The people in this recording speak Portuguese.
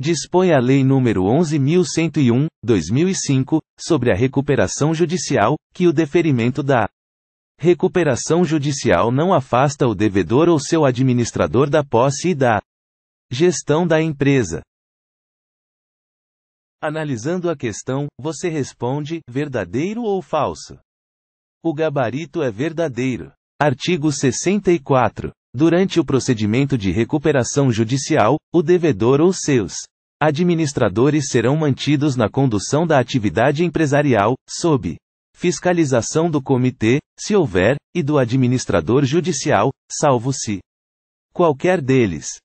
dispõe a Lei nº 11.101, 2005, sobre a recuperação judicial, que o deferimento da recuperação judicial não afasta o devedor ou seu administrador da posse e da gestão da empresa. Analisando a questão, você responde: verdadeiro ou falso? O gabarito é verdadeiro. Artigo 64. Durante o procedimento de recuperação judicial, o devedor ou seus Administradores serão mantidos na condução da atividade empresarial, sob fiscalização do comitê, se houver, e do administrador judicial, salvo se qualquer deles